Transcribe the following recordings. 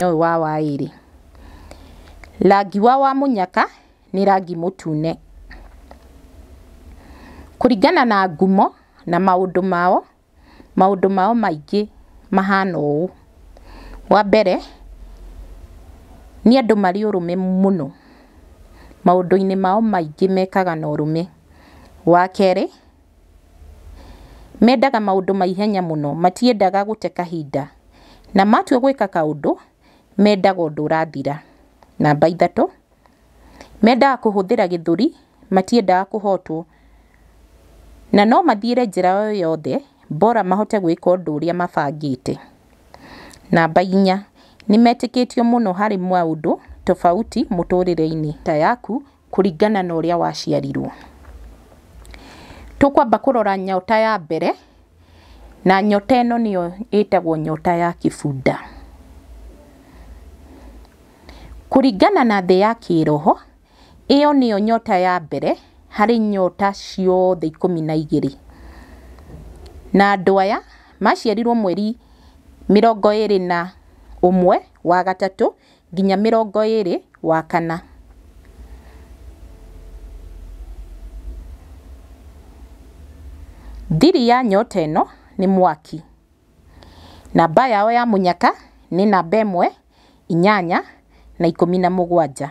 no wa iri Rangi wa wa munyaka ni rangi mutune kuringana na ngumo na maũndũ mao, maũndũ mao maingĩ mahana ũũ. Wambere nĩ andũ marĩ ũrũme mũno, maũndũ-inĩ mao maingĩ mekaga na ũrũme. Wakerĩ mendaga maũndũ maihenya ihenya mũno matiendaga gũte kahinda, na matua gwĩka kaũndũ mendaga ũndũ ũrathira. Namba ithatũ, mendaga kũhũthĩra gĩthũri, matiendaga kũhootwo, na no mathiĩre njĩra o yothe bora mahote gwĩka ũndũ ũrĩa mabangĩte. Namba inya, nĩmetĩkĩtio mũno harĩ maũndũ tofauti mũtũrĩre-inĩ ta yaku kũringana na ũrĩa waciarirwo. Tũkwamba kũrora nyota ya mbere, na nyota ĩno nĩyo ĩtagwo nyota ya kĩbunda kuringana na thĩ ya kĩroho, ĩyo nĩyo nyota ya mbere harĩ nyota ciothe ikũmi na igĩrĩ. Na andũ aya maciarirwo mweri mĩrongo ĩrĩ na ũmwe wa gatatũ nginya mĩrongo ĩrĩ wa kana. Thiri ya nyota ĩno nĩ mwaki. Namba yao ya mũnyaka nĩ namba ĩmwe, inyanya, na ikumi na mũgwanja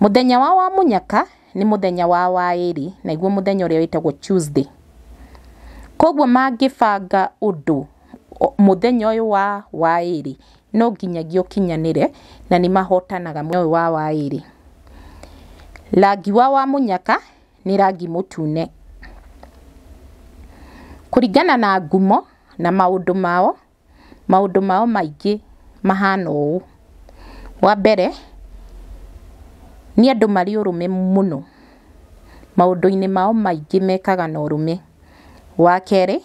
mũthenya wa wa munyaka ni mũthenya wa waĩrĩ naguo mũthenya ũrĩa wĩtagwo Tuesday koguo mangĩbanga ũndũ mũthenya ũyũ wa waĩrĩ no nginyagia ũkinyanĩre na ni mahotanaga mũthenya wa wa waĩrĩ rangi wa wa mũnyaka nĩ rangi mũtune kũringana na ngumo na maũndũ mao maũndũ mao maingĩ mahana ũũ wa mbere nĩ andũ marĩ ũrũme mũno maũndũ-inĩ mao maingĩ mekaga na ũrũme. Wa kerĩ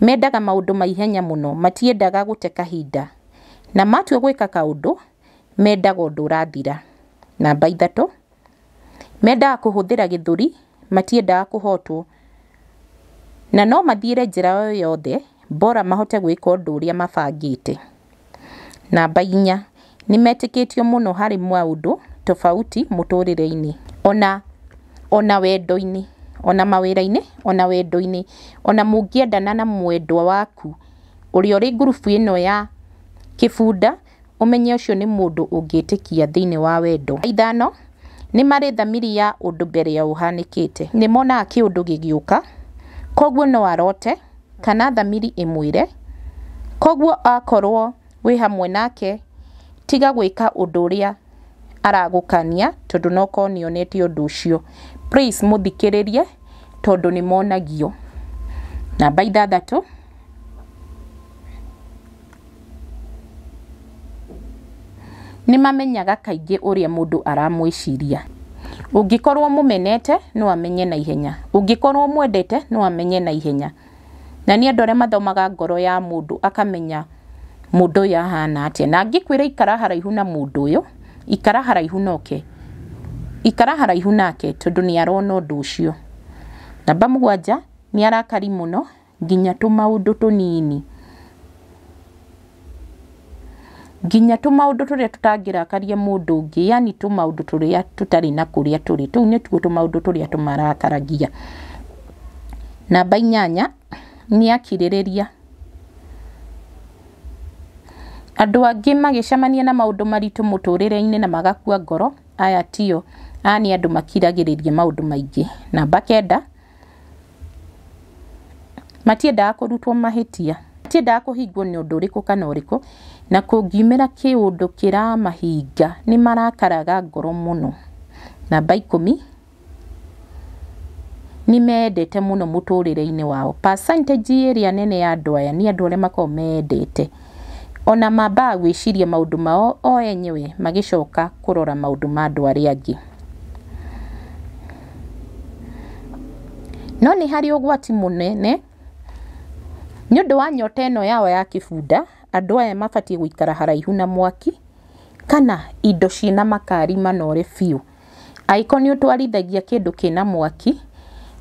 mendaga maũndũ ma ihenya mũno matiendaga gũte kahinda na matua gwĩka kaũndũ mendaga ũndũ ũrathira. Namba ithatũ mendaga kũhũthĩra gĩthũri matiendaga kũhotwo na no mathiĩre njĩra o yothe bora mahote gwĩka ũndũ ũrĩa mabangĩte. Namba inya, nĩmetĩkĩtio muno hari mwaudu tofauti mũtũrĩre-inĩ ona ona wendo-inĩ, ona mawĩra-inĩ ona wendo-inĩ. Ona mũngĩendana na mwendwa waku ũrĩa ũrĩ ngurubu ino ya kĩbunda, ũmenye ucio ni mũndũ ungitikia thĩiniĩ wa wendo. Ithano, nĩmarĩ thamiri ya undu mbere ya ũhanĩkĩte. Nĩmonaga kĩũndũ gigiuka koguo no arote kana thamiri imwire koguo akorwo wĩ hamwe nake tiga rä a aragå kania tondå nokorwo nĩonete ũndũ ũcio praise mũthikĩrĩrie tondũ nĩmonagio namba ndå aramwä ciria å ngä korwo må menete no amenye na ihenya korwo mwendete no amenye na ihenya na nĩ andũ mathomaga ngoro ya ndå akamenya mudo ya ahana atia na ngikwira ikara haraihu na mudo yo. ikara haraihu oke. ikara haraihu nake Todo ni arona undu Na bamu waja. ni arakari muno nginya tumaundu tunini nginya tumaundu turia tutangirakaria mundu ungi yani tumaundu turia tutari na kuria turi tuu nituo tumaundu turia tumarakaragia na bainyanya ni akirĩrĩria andũ angĩ magĩcemania na maũndũ maritũ mũtũrĩre-inĩ na magakua ngoro aya tio aya nĩ andũ makiragĩrĩria maũndũ maingĩ namba kenda matiendaga kũrutwo mahĩtia matiendaga kũhingwo nĩ ũndũ ũrĩkũ kana ũrĩkũ na kũngiumĩra kĩũndũ kĩramahinga nĩ marakaraga ngoro mũno namba ikũmi nĩ mendete mũno mũtũrĩre-inĩ wao percentage ĩrĩa nene ya andũ aya nĩ andũ arĩa makoragwo mendete Ona mambaga gwiciria maundu mao o enyewe magĩcoka kurora maundu ma andũ arĩa angĩ. No nĩ harĩ ũgwati mũnene nĩũndũ wa nyota ĩno yao ya kĩbunda, andũ aya mabatiĩ guikara haraihu na mwaki kana indo ciĩna makari manore biũ. Angĩkorwo nĩũtwarithagia kindu kina mwaki,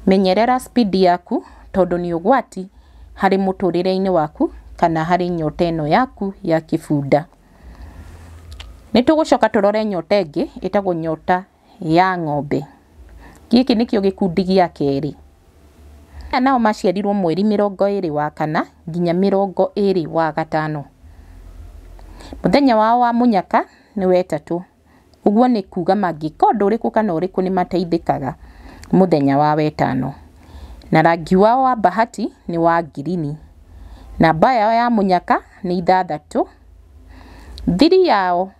menyerera speed yaku tondũ ni ugwati hari mũtũrĩre-inĩ waku kana harä nyota ä yaku ya kibunda nä tå gå coka tå rore nyota ä ngä ätagwo nyota ya ng'ombe gä kä nä kä o gä kundi gä a kerä aya nao maciarirwo mweri mä rongo ä rä wa kana nginya mä rongo ä rä wa gatano må thenya wao wa må nyaka nä wetatå å guo nä kuga mangä ka å ndå rä kå kana å rä kå nä mateithä kaga må thenya wa wetano na rangi wao wa bahati nä wa ngirini namba yao ya munyaka ni ithathatu thiri yao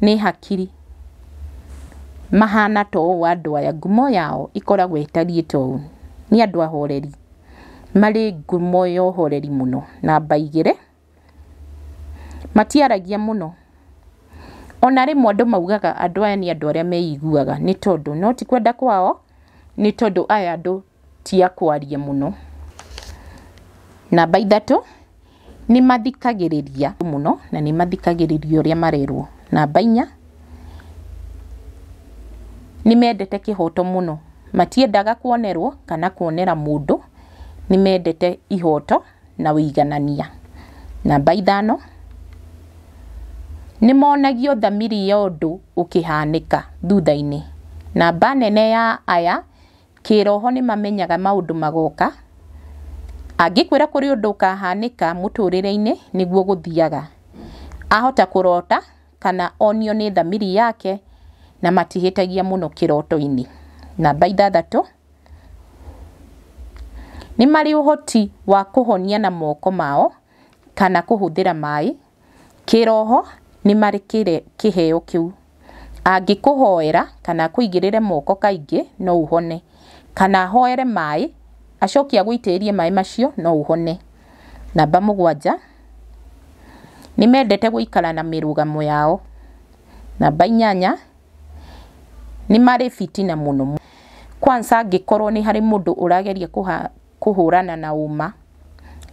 ni hakiri mahana to wa andũ aya ngumo yao ikoragwo ĩtariĩ to ni nĩ andũ ahoreri marĩ ngumo ya ũhoreri mũno namba igĩrĩ matiaragia muno ona mwe andå maugaga andå aya andå arä a meiguaga nä tondå no ti kwenda kwao nä tondå aya andå ti må no namba ithatå nä mathikagä rä ria må no na nä mathikagä rä ria å rä a marerwo namba inya nä mendete kä hoto må no matiendaga kuonerwo kana kuonera mundu nä mendete ihoto na wĩiganania namba ithano nä monagio thamiri ya undu ukihanika thutha na namba nene ya aya kiroho ni mamenyaga maundu magoka angikwira kuri undu ukahanika muturire niguo guthiaga ahota kurota kana onio ni thamiri yake na matihĩtagia mũno kĩroto na namba ithathatũ ni marĩ uhoti wa kuhonia na moko mao kana mai kiroho ni nĩ kire kiheo kiu angikuhoera kana kuigirire moko kaingi no uhone kana hoere mai acoki agũitĩrĩrie maĩ macio no ũhone namba mũgwanja nĩ mendete gũikara na mĩrũgamo yao namba inyanya nĩ marĩ fitina mũno kwanza angĩkorwo ni harĩ mũndũ ũrageria kuhurana na ũma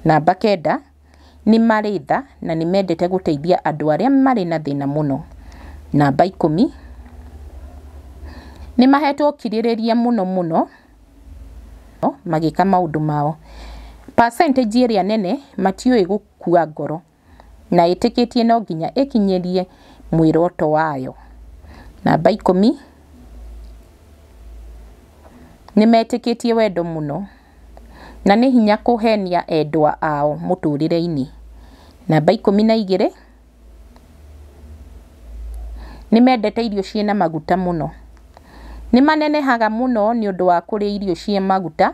namba kenda ni marĩ tha na nĩ mendete gũteithia andũ arĩa marĩ na thĩna mũno namba ikũmi nĩ mahetwo kirĩrĩria mũno mũno magika maundu mao percentage ria nene matio igukua ngoro na itikitie no nginya ikinyerie mwiroto wayo na baikomi nimetikitie wendo muno na ni hinya kuhenia edwa ao muturireini na baikomi na igire nimedete irio ciina maguta muno Nĩ manenehaga mũno nĩ ũndũ wa kũrĩa irio ciĩ maguta,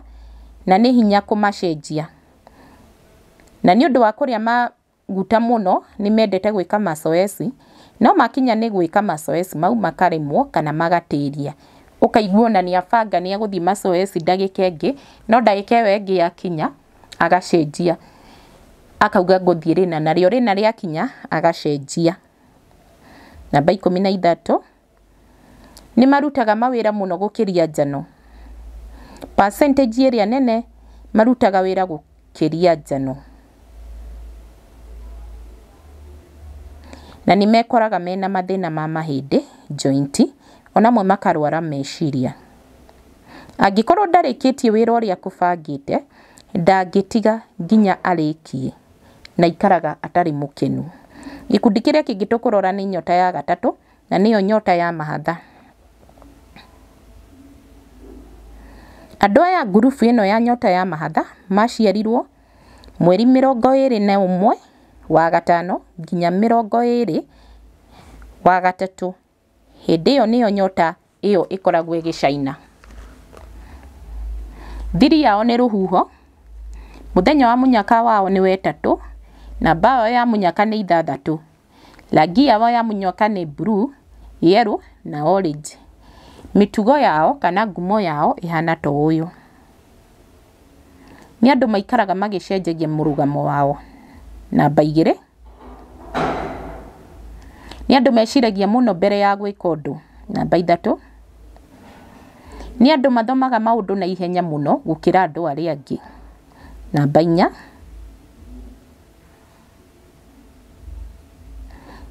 na nĩ hinya kũmacenjia. Na nĩ ũndũ wa kũrĩa maguta mũno, nĩ mendete gwĩka macoeci, no makinya nĩ gwĩka macoeci mau makaremwo kana magatĩria. Ũkaigua ona nĩabanga nĩegũthiĩ macoeci ndagĩka ĩngĩ, no ndagĩka ĩyo ĩngĩ yakinya, agacenjia, akauga ngũthiĩ rĩna, narĩo rĩna rĩakinya agacenjia. Namba ikũmi na ithatũ, nä marutaga mawä ra må no gå kä ria njano ä rä a nene marutaga wä ra gå ria njano na nä mekoraga mena mathä na ma mahä ndä ona mwe makarwara meciria angĩkorwo ndarĩkĩtie wĩra ũrĩa kũbangĩte ndangĩtiga nginya arĩkie na ikaraga atari mukenu gĩkundi kĩrĩa kĩngĩ tũkũrora nyota ya gatatu na niyo nyota ya mahatha andå aya a ä no ya Nyota ya Mahatha maciarirwo mweri ä rä na mwe wa gatano nginya ä rä wa ä yo nä yo nyota ä gä caina Thiri yao huho må thenya wa nyaka wao nä wetatũ, namba yao ya nyaka nä ithathatå rangi yao ya mũnyaka nĩ mburuu, yerũ na orange mitugo yao kana ngumo yao ihana ta uyu ni andũ maikaraga magĩcenjagia murugamo wao namba baigire ni andũ meciragia muno mbere ya gwĩka ũndũ namba ithatũ ni andũ mathomaga maũndũ na ihenya muno gukira andũ arĩa angi namba inya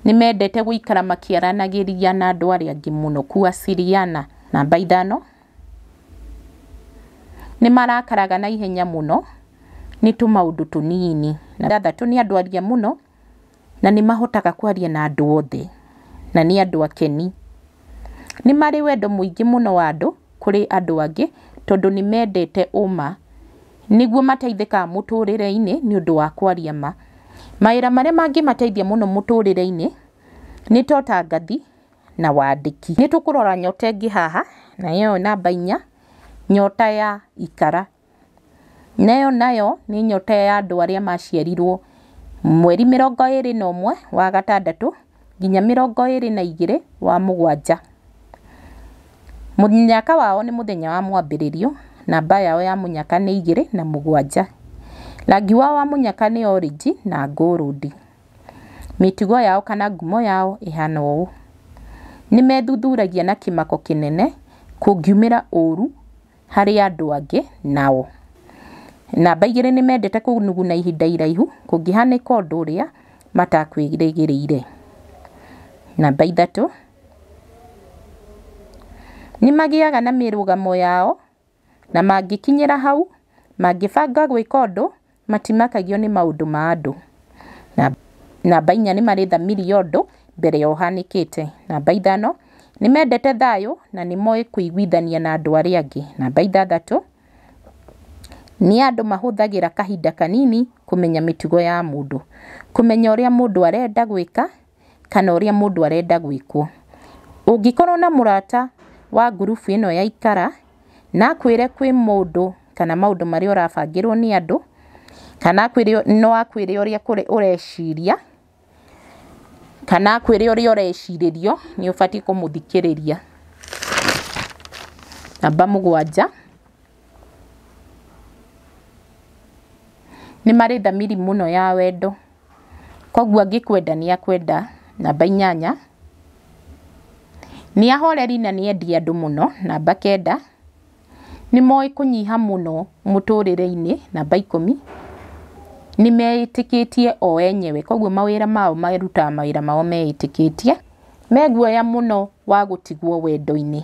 nä mendete gå ikara makä ria na andå arä angä må no kuaciriana namba ithano nä marakaraga na ihenya må no nä tå maå ndå tå nini na nä andå aria må no na nä mahotaga kwaria na andå othe na nä andå akeni nä marä wendo må ingä må no wa andå kå rä andå angä tondå nä mendete å ma nĩguo mateithĩkaga mũtũrĩre nä å ndå wa kwaria ma mawä marä mangä mateithia må no må tå rä re-inä nä tota ngathi na wandäki nä tå kå rora nyota ä ngä haha nayo namba inya nyota ya ikara nayo nayo nä nyota ya andå arä a maciarirwo mweri mä rongo ä rä na å mwe wa gatandatå nginya mä rongo ä rä na igä rä wa må gwanja må nyaka wao nä må thenya wa mwambä rä rio namba yao ya må nyaka nä igä rä na må gwanja Rangi wao wa munyaka ni orange na ngũrũndi. Mĩtugo yao kana ngumo yao ĩhana ũũ, methuthuragia na kĩmako kĩnene kũngiumĩra ũru harĩ andũ angĩ nao. Namba igĩrĩ mendete kũnuguna ihinda iraihu kũngĩhanĩka ũndũ ũrĩa matakwĩrĩgĩrĩire. Namba ithatũ, nĩmagĩaga na mĩrũgamo yao na mangĩkinyĩra hau, mangĩbanga gwĩka ũndũ, matimakagio nĩ maũndũ ma andũ. Namba inya nĩ marĩ thamiri ya ũndũ mbere ya ũhanĩkĩte. Namba ithano nĩ mendete thayũ na nĩ moĩ kũiguithania na andũ arĩa angĩ. Namba ithathatũ nĩ andũ mahũthagĩra kahinda kanini kũmenya mĩtugo ya mũndũ, kũmenya ũrĩa mũndũ arenda gwĩka kana ũrĩa mũndũ arenda gwĩkwo. Ũngĩkorwo na mũrata wa ngurubu ĩno yaikara ikara na akwĩre kwĩ mũndũ kana maũndũ marĩa ũrabangĩrwo nĩ andũ, kana no uri ũrĩa ureciria kana akwĩre ũrĩa ũrecirĩrio nĩ ũbatiĩ kũmũthikĩrĩria namba mũgwanja ni mari thamiri muno ya wendo koguo angikwenda ni akwenda namba inyanya ni ahoreri na ni endi andu muno namba kenda ni moi kunyiha muno mũtũrĩre-inĩ namba ikũmi nimeitikitie o enyewe koguo mawira mao marutaga mawira mao meitikitie meguoya muno wa gutigwo wendo-ini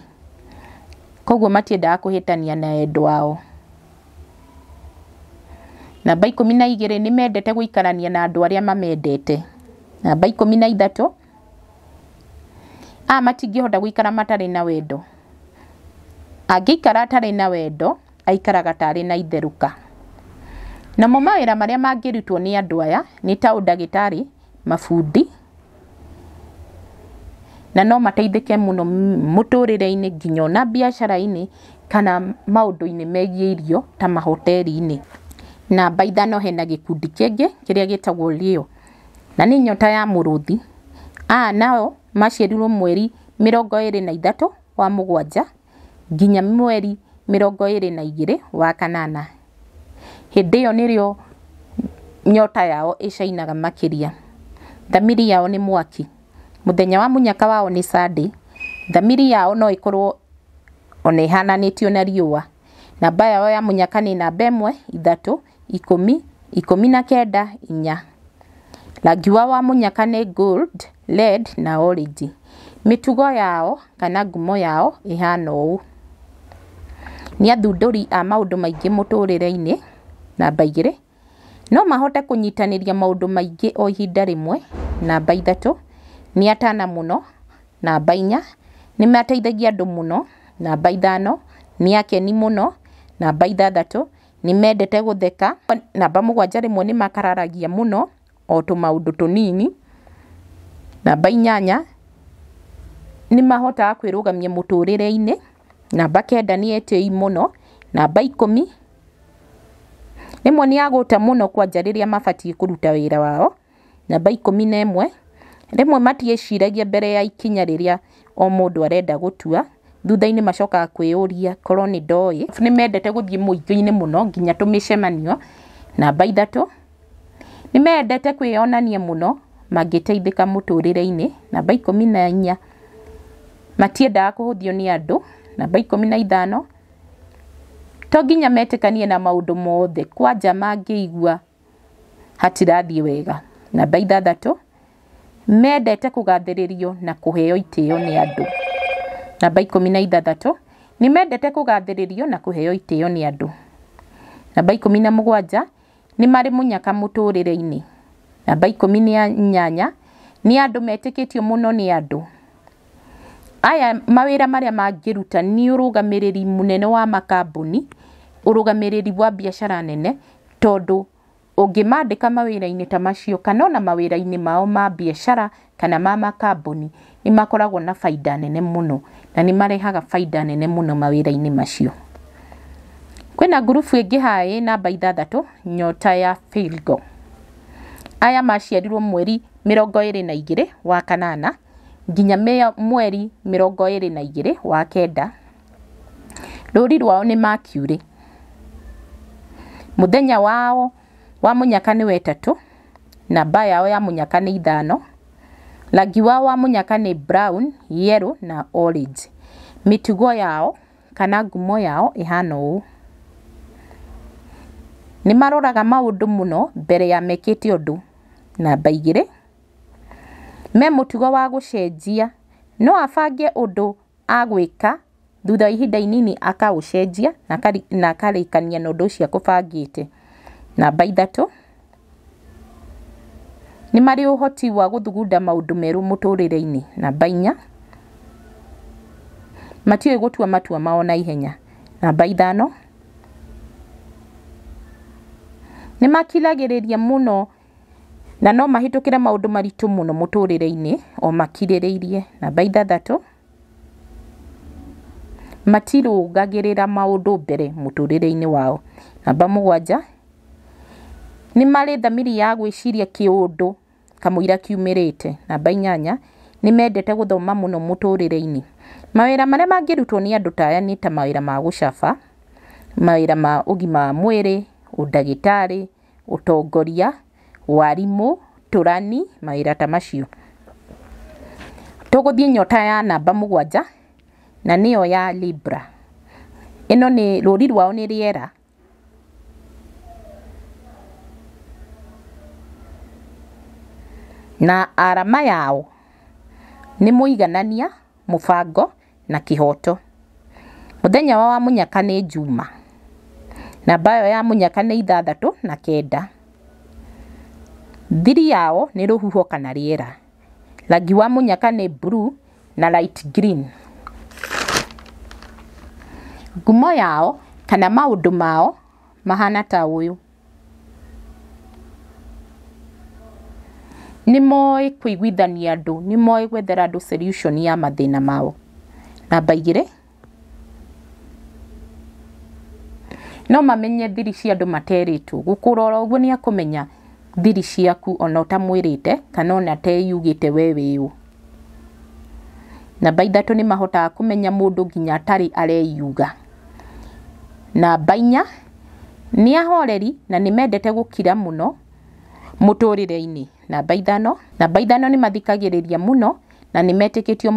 koguo matiendaga kuhitania na endwao namba ikumi na igiri nimendete guikarania na andu aria mamendete namba ikumi na ithatu a matingihota guikara matari na wendo angiikara atari na wendo aikaraga tari na itheruka Namo mawĩra maria mangĩrutwo nĩ andũ aya ni ta ũndagĩtarĩ, mabundi, na no mateithĩke mũno mũtũrĩre-inĩ nginya ona biashara inĩ kana maũndũ-inĩ megi irio ta mahoteri-inĩ. na ithano hena gĩkundi kĩngĩ kĩrĩa gĩtagwo Leo, na nĩ nyota ya mũrũthi. Aya nao maciarirwo mweri mĩrongo ĩrĩ na ithatũ wa mũgwanja nginya mweri mĩrongo ĩrĩ na igĩrĩ wa kanana hĩndĩ yo nirio nyota yao ĩcainaga makiria thamiri yao ni mwaki muthenya wa munyaka wao ni Sunday thamiri yao no ĩkorwo ona tio na riũa namba yao ya munyaka ni namba ĩmwe ithatũ ikũmi ikũmi na kenda inya rangi wao wa munyaka ni gold red na orange mitugo yao kana ngumo yao ĩhana ũũ nĩ athundũri a maũndũ maingi mũtũrĩre-inĩ Namba igĩrĩ, no mahote kunyitaniria maundu maingi o ihinda rimwe Namba ithatũ, ni atana mũno. Namba inya, nĩmateithagia andũ mũno. Namba ithano, nĩ akeni mũno. Namba ithathatũ, nĩmendete gũtheka. Namba rimwe ni makararagia muno o tũmaũndũ tũnini. Namba inyanya, nĩmahotaga kwĩrũgamia mũtũrĩre-inĩ. Namba kenda ni etĩĩi muno Namba ikũmi rĩmwe nĩ agũũta mũno kwanja rĩrĩa mabatiĩ kũruta wĩra wao. Namba ikũmi na ĩmwe, rĩmwe matiĩciragia mbere ya ikinya rĩrĩa o mũndũ arenda gũtua, thutha-inĩ macokaga kwĩyũria korwo nĩ ndoĩ. Nĩ mendete gũthiĩ mũingĩ-inĩ mũno nginya tũmĩcemanio. Namba ithatũ, nĩ mendete kwĩyonania mũno mangĩteithĩka mũtũrĩre-inĩ. Namba ikũmi na inya, matiendaga kũhũthio nĩ andũ. Namba ikũmi na ithano, to nginya metekanie na maũndũ mothe kwanja mangĩigua hatirathiĩ wega namba ithathatũ mendete kugathiririo na kũheo itĩo nĩ andũ namba ikũmi na ithathatũ nĩ mendete kũgathĩrĩrio na kũheo itĩo nĩ andũ namba ikũmi na mũgwanja nĩ marĩ mũnyaka mũtũũrĩre-inĩ namba ikũmi na nyanya ni andũ metĩkĩtio muno ni andũ aya mawĩra maria mangĩruta ni urugamiriri munene wa makambuni urugamiriri wa biacara nene tondũ ũngĩmandĩka mawĩra-inĩ ta macio kana ona mawĩra-inĩ mao ma biacara kana ma makambuni ni makoragwo na faida nene muno na ni marehaga faida nene muno mawĩra-inĩ macio. Kwĩna grupu ĩngĩ haha na namba ithathatũ nyota ya filgo Aya maciarirwo mweri mĩrongo ĩrĩ na igĩrĩ wa kanana nginya mweri mĩrongo ĩrĩ na igĩrĩ wa kenda. ruri rwao ni Mercury muthenya wao wa munyaka wetatu na namba yao ya munyaka ni ithano rangi wao wa munyaka ni brown yellow na orange mitugo yao kana ngumo yao ĩhana ũũ nĩ maroraga maũndũ muno mbere ya mekĩte ũndũ namba igĩrĩ me tugo wa gũcenjia no abange ũndũ agwĩka thutha wa ihinda inini akaũcenjia na akarĩkania na ũndũ ũcio akũbangĩte. Namba ithatũ, ni mari uhoti wa gũthugunda maũndũ merũ mũtũrĩre-inĩ. Namba inya, matiũĩ gũtua matua mao na ihenya. Namba ithano, nĩ makiragĩrĩria muno na no mahĩtũkĩre maundu maritu muno muturire-ini o makirĩrĩirie. Namba ithathatũ, matirũngagĩrĩra maũndũ mbere mũtũrĩre-inĩ wao. Namba mũgwanja, nĩ marĩ thamiri ya gwĩciria kĩũndũ kamũira kiumĩrĩte. Namba inyanya, nĩ mendete gũthoma mũno mũtũrĩre-inĩ. Mawĩra marĩa mangĩrutwo nĩ andũ taya aya nĩ ta mawĩra ma gũcaba, mawĩra ma ũgima wa mwĩrĩ, ũndagĩtarĩ, ũtongoria, warimũ, tũrani, mawĩra ta macio. Tũgũthiĩ nyota ya namba mũgwanja na nĩyo ya Libra ĩno ni rũri rwao nĩ rĩera na arama yao ni mũiganania mũbango na kĩhoto mũthenya wao wa mũnyaka ni Juma. namba ĩyo ya mũnyaka nĩ ithathatũ na kenda thiri yao ni rũhuho kana rĩera rangi wa mũnyaka nĩ blue na light green ngumo yao kana maundu mao mahana ta uyu ni moi kuiguithania andu ni moi gwethera andu solution ya mathina mao na baigire no mamenye thiri cia andu materitu gukurora ni akumenya thiri ciaku ona utamwirite kana ona teyugite wewe yu namba ithatå nä mahotaga kå menya må ndå nginya atarä areyuga namba bainya nä ahoreri na nä mendete gå kira må no må tå rä re-inä namba ithano namba ithano nä mathikagä rä ria må na nä metä kä tio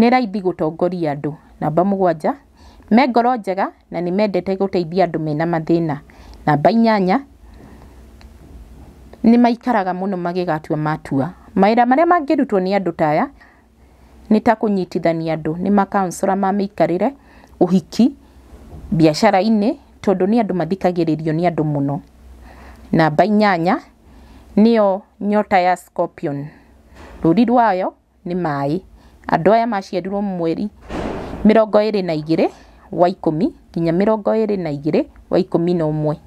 rä raithi gå tongoria andå namba mugwanja me ngoro njega na nä mendete gå teithia andå mena mathä na namba inyanya nä maikaraga magä gatua matua. Mawĩra marĩa mangĩrutwo nĩ andũ ta aya nĩ ta kũnyitithania andũ nĩ makaũncũra ma mĩikarĩre, ũhiki, biacara-inĩ, tondũ nĩ andũ mathikagĩrĩrio nĩ andũ mũno. Namba inyanya nĩyo nyota ya scorpion, rũri rwayo nĩ maaĩ. Andũ aya maciarirwo mweri mĩrongo ĩrĩ na igĩrĩ wa ikũmi nginya mĩrongo ĩrĩ na rä wa mi na mwe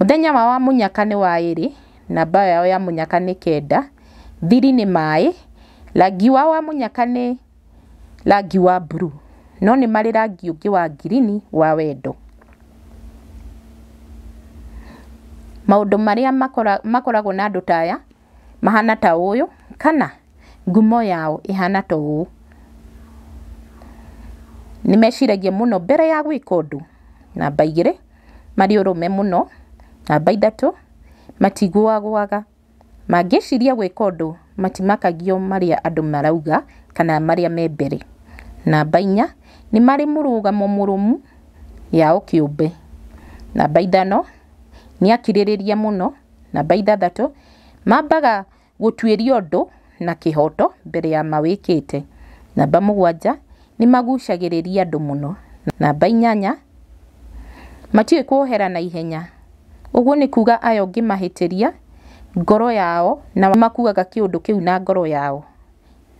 muthenya wa wa munyaka ni wa iri na bayo yao ya munyaka ni kenda thiri ni mai rangi wao wa munyaka ni rangi wa bru no ni mari rangi ungi wa girini wa wendo maundu maria makoragwo na andu taya mahana ta uyu kana ngumo yao ihana ta uu ni meciragia muno mbere ya gwika undu namba igiri mari urume muno Namba ithatũ, matigũagũaga. Mangĩciria gwĩka ũndũ matimakagio marĩa andũ marauga kana marĩa me mbere. Namba inya, nĩ marĩ mũrũgamo mũrũmu yao kĩũmbe. Namba ithano, nĩ akirĩrĩria mũno. Namba ithathatũ, mambaga gũtuĩria ũndũ na kĩhoto mbere ya mawĩkĩte. Namba mũgwanja, nĩ magucagĩrĩria andũ mũno. Namba inyanya, matiũĩ na ihenya Ũguo ni kuga aya ũngĩmahĩtĩria ngoro yao nao makuaga kiundu kiu na ngoro yao.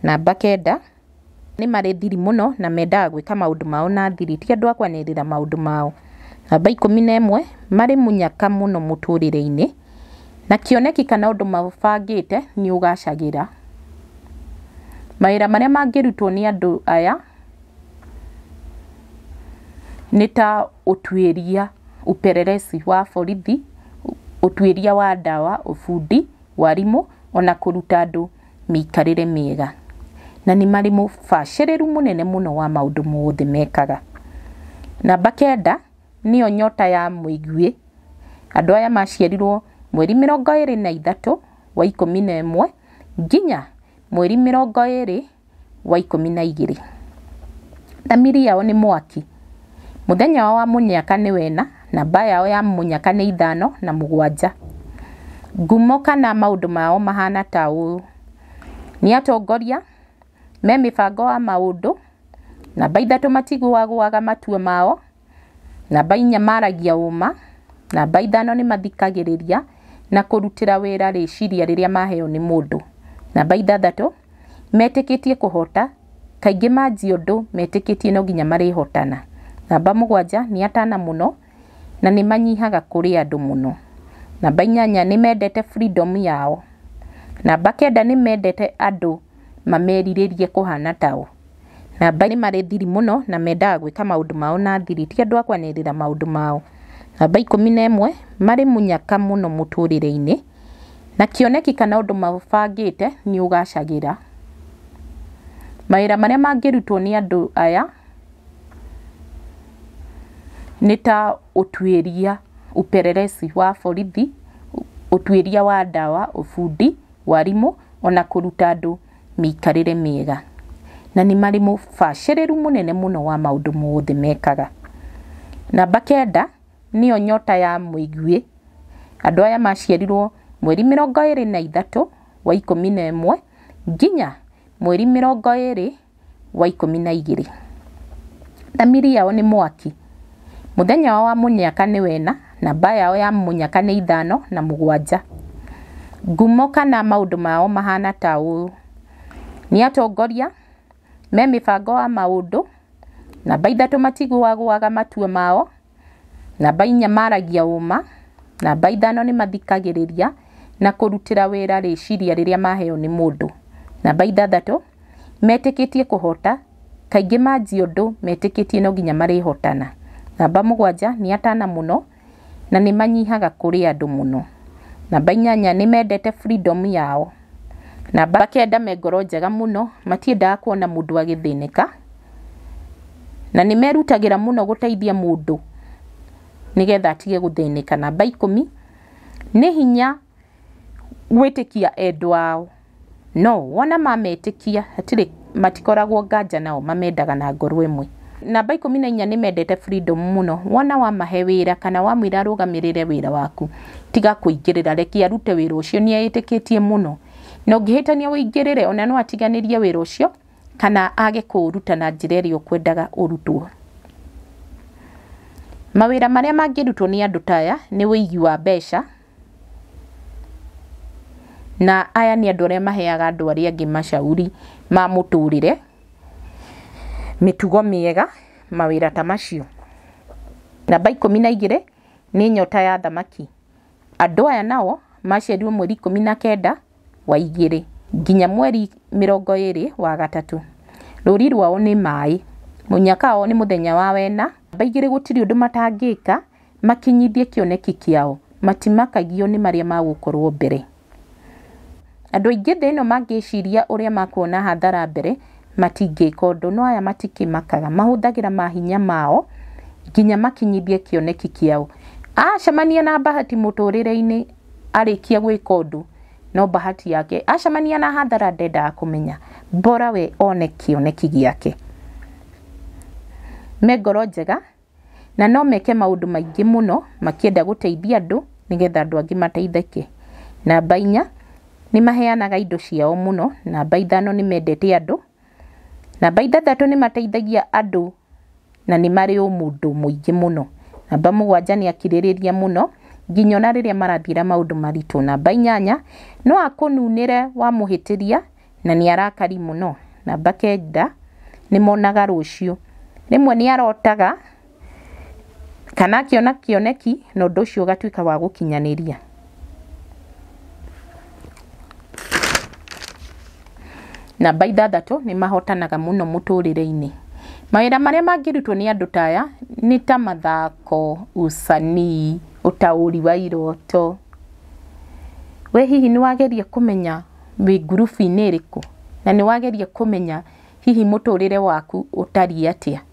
Namba kenda, ni marĩ thiri mũno na mendaga gwĩka maũndũ mao na thiri, ti andũ a kwanĩrĩra maũndũ mao. Namba ikũmi na ĩmwe, marĩ mũnyaka mũno mũtũrĩre-inĩ na kioneki kana ũndũ mabangĩte ni ũgacagĩra. maira marĩa mangĩrutwo nĩ andũ aya nita ta ũperereci wa borithi, ũtuĩria wa ndawa, ũbundi, warimũ ona kuruta andũ mĩikarĩre miega Na ni marĩ mũbacĩrĩru munene muno wa maũndũ mothe mekaga. Namba kenda nĩyo nyota ya mũiguĩ. Andũ aya maciarirwo mweri mirongo iri na ithatu wa ikũmi na ĩmwe nginya mweri mirongo iri wa ikũmi na na miri yao ni mwaki. Mũthenya wa munyaka ni wena namba yao ya munyaka ni ithano na mugwanja ngumo kana maũndũ mao mahana ta ũũ nĩ atongoria me mĩbango wa maũndũ namba ithatũ matigũagũaga matua mao namba inya maragia ũma namba ithano ni mathikagiriria na kũrutĩra wĩra rĩciria riria maheo ni mũndũ namba ithathatũ metĩkĩtie kũhota kaingĩ manjia ũndũ metĩkĩtie no nginya marĩhotana namba mugwanja ni atana muno na nĩ manyihaga kũrĩ andũ mũno. Namba inyanya nĩ mendete freedom yao. Namba kenda nĩ mendete andũ mamerirĩrie kũhana tao. Namba nĩ marĩ thiri mũno na mendaga gwĩka maũndũ mao na thiri, ti andũ a kwanĩrĩra maũndũ mao. Namba ikũmi na ĩmwe, marĩ mũnyaka mũno mũtũrĩre-inĩ, na kioneki kana ũndũ mabangĩte nĩ ũgacagĩra. Mawĩra marĩa mangĩrutwo nĩ andũ aya nä ta ũtuĩria pererei wa borithi ria wa ndawa bundi warimå ona ikarä re mä ega na ru må nene må no wa maũndũ mothe mekaga namba kenda yo nyota ya mũiguĩ andå aya maciarirwo mweri ä rä na ithatå wa mi na mwe nginya mweri ä rä wa mi na rä thamiri yao nä mwaki Muthenya wa munyaka nĩ wena, na namba yao ya mũnyaka nĩ ithano na mũgwanja. Ngumo kana maũndũ mao mahana ta ũũ: nĩ atongoria, me mĩbango wa maũndũ, namba ithatũ matigũagũaga matua mao, na namba inya uma na namba ithano nĩ mathikagĩrĩria na kũrutĩra wĩra rĩciria rĩrĩa maheo ni nĩ mũndũ, namba ithathatũ metĩkĩtie kũhota, kaingĩ manjia ũndũ metĩkĩtie no nginya marĩhotana. Namba mugwanja ni atana muno na ni manyihaga kuri andu muno Namba inyanya ni mendete freedom yao. Namba kenda me ngoro njega mũno matiendaga kuona mũndũ agĩthĩnĩka, na ni merutagira muno gũteithia mũndũ nigetha atige gũthĩnĩka. Namba ikũmi nĩ hinya gwĩtĩkia endwa no wona mametĩkia hatirĩ matikoragwo nganja nao mamendaga na ngoro ĩmwe namba ikumi na inya nä mendete freedom muno wona wamahe wira kana wamwĩra arũgamĩrĩre wira waku tiga kũingĩrĩra reki arute wĩra ũcio nĩ eĩtĩkĩtie mũno na ũngĩhĩtania ũingĩrĩre ona no atiganirie wira ucio kana age kũũruta na njĩra ĩrĩa ũkwendaga ũrutwo mawĩra marĩa mangĩrutwo nĩ andũ ta aya nĩ wa mbeca na aya ni andũ arĩa maheaga andũ arĩa ngi macauri ma muturire mitugo miega mawira ta macio. Namba ikũmi na igĩrĩ nĩ nyota ya thamaki. Andũ aya nao maciarirwo mweri ikũmi na kenda wa igire nginya mweri mĩrongo ĩrĩ wa gatatu Rũri rwao nĩ maaĩ. Mũnyaka wao nĩ mũthenya wa wena. Namba igĩrĩ gũtirĩ ũndũ matangĩka makinyithie kĩoneki kĩao matimakagio ni maria magukorwo mbere. Andũ aingĩ thĩ ĩno mangĩciria ũrĩa makuona hathara mbere matingĩka ũndũ no aya matikĩmakaga mahũthagĩra mahinya mao nginya makinyithie kĩoneki kĩao acemania na bahati mũtũrĩre-inĩ arĩkia gwĩka ũndũ no bahati yake acemania na hathara ndendaga kũmenya bora we one kĩoneki gĩake me ngoro njega na no meke maũndũ maingĩ mũno makĩenda gũteithia andũ nĩgetha andũ angĩ mateithĩke namba inya nĩ maheanaga indo ciao mũno namba ithano nĩ mendete andũ namba ithathatå nä mateithagia andå na nä marä å må ndå må ingä må no namba må gwanja nä akirä rä ria må no nginya ona rä rä a marathira maå ndå maritå namba inyanya no akå nunä re wa må hä tä ria na nä arakari må no namba kenda nä monaga rå ciå mwe nä arotaga kana kä oneki na å gatuä ka wa ria namba ithathatũ ni mahotanaga muno mũtũũrĩre-inĩ mawĩra marĩa mangĩrutwo nĩ andũ ta aya ta mathako usani utauri wa iroto we hihi ni wageria kumenya wĩ ngurubu-inĩ ĩrĩkũ na ni wageria kumenya hihi muturire waku ũtariĩ atĩa